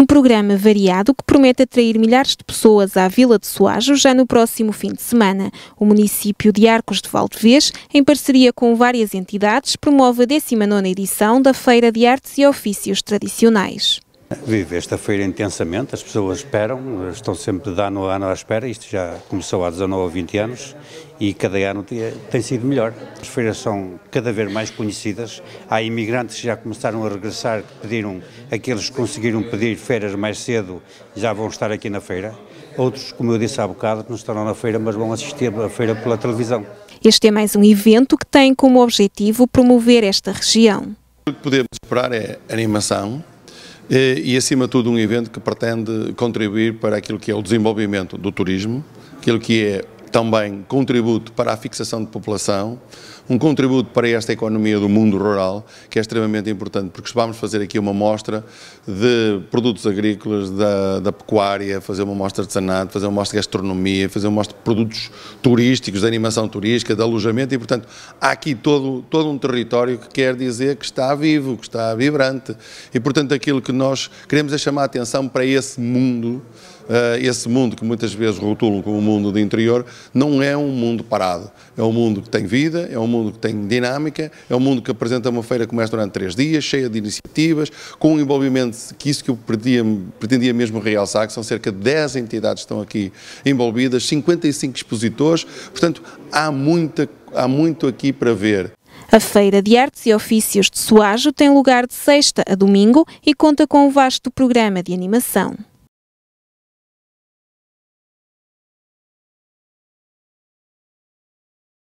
Um programa variado que promete atrair milhares de pessoas à Vila de Soajo já no próximo fim de semana. O município de Arcos de Valdevez, em parceria com várias entidades, promove a 19ª edição da Feira de Artes e Ofícios Tradicionais. Vive esta feira intensamente, as pessoas esperam, estão sempre de ano a ano à espera, isto já começou há 19 ou 20 anos e cada ano tem sido melhor. As feiras são cada vez mais conhecidas, há imigrantes que já começaram a regressar, que pediram, aqueles que conseguiram pedir feiras mais cedo já vão estar aqui na feira. Outros, como eu disse há bocado, que não estarão na feira, mas vão assistir à feira pela televisão. Este é mais um evento que tem como objetivo promover esta região. O que podemos esperar é animação, e, acima de tudo, um evento que pretende contribuir para aquilo que é o desenvolvimento do turismo, aquilo que é também contributo para a fixação de população, um contributo para esta economia do mundo rural, que é extremamente importante, porque vamos fazer aqui uma mostra de produtos agrícolas, da, da pecuária, fazer uma mostra de sanado, fazer uma mostra de gastronomia, fazer uma mostra de produtos turísticos, de animação turística, de alojamento, e portanto há aqui todo, todo um território que quer dizer que está vivo, que está vibrante. E portanto aquilo que nós queremos é chamar a atenção para esse mundo eh, esse mundo que muitas vezes rotulam como o mundo do interior, não é um mundo parado. É um mundo que tem vida, é um mundo que tem dinâmica, é um mundo que apresenta uma feira que começa durante três dias, cheia de iniciativas, com um envolvimento que isso que eu pretendia, pretendia mesmo realçar, que são cerca de 10 entidades que estão aqui envolvidas, 55 expositores, portanto, há, muita, há muito aqui para ver. A Feira de Artes e Ofícios de Soajo tem lugar de sexta a domingo e conta com um vasto programa de animação.